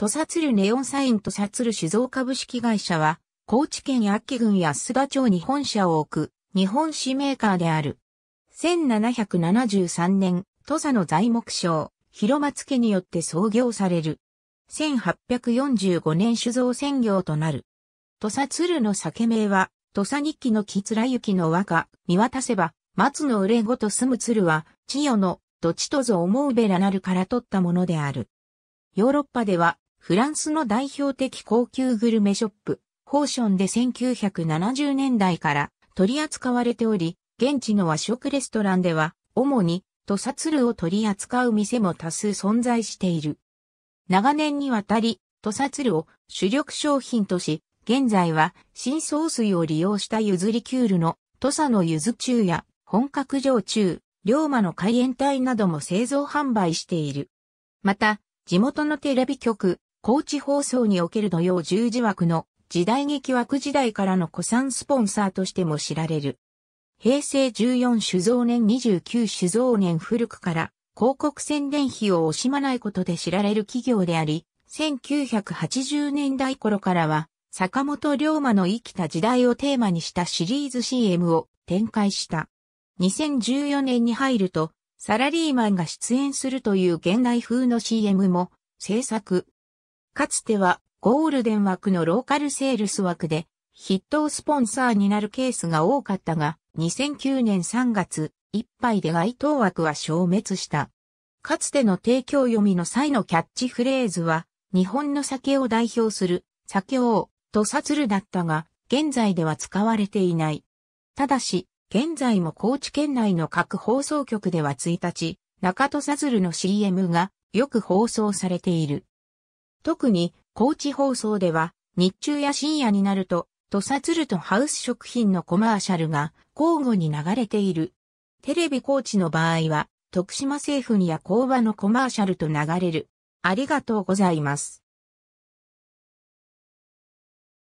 土佐鶴ネオンサイン土佐鶴酒造株式会社は、高知県安岐郡安田町に本社を置く、日本酒メーカーである。1773年、土佐の材木商、広松家によって創業される。1845年酒造専業となる。土佐鶴の酒名は、土佐日記の木貫雪の和歌、見渡せば、松の売れごと住む鶴は、千代の、どちとぞ思うべらなるから取ったものである。ヨーロッパでは、フランスの代表的高級グルメショップ、ホーションで1970年代から取り扱われており、現地の和食レストランでは、主に、土佐鶴を取り扱う店も多数存在している。長年にわたり、土佐鶴を主力商品とし、現在は新ソースを利用したゆずリキュールの土佐のゆず中や本格上中、龍馬の海援隊なども製造販売している。また、地元のテレビ局、高知放送における土曜十字枠の時代劇枠時代からの古参スポンサーとしても知られる。平成14酒造年29酒造年古くから広告宣伝費を惜しまないことで知られる企業であり、1980年代頃からは坂本龍馬の生きた時代をテーマにしたシリーズ CM を展開した。2014年に入るとサラリーマンが出演するという現代風の CM も制作、かつてはゴールデン枠のローカルセールス枠で筆頭スポンサーになるケースが多かったが、2009年3月、いっぱいで該当枠は消滅した。かつての提供読みの際のキャッチフレーズは、日本の酒を代表する、酒王、とサツルだったが、現在では使われていない。ただし、現在も高知県内の各放送局では1日、中戸サズルの CM がよく放送されている。特に高知放送では日中や深夜になると土佐鶴とハウス食品のコマーシャルが交互に流れている。テレビ高知の場合は徳島政府にや工場のコマーシャルと流れる。ありがとうございます。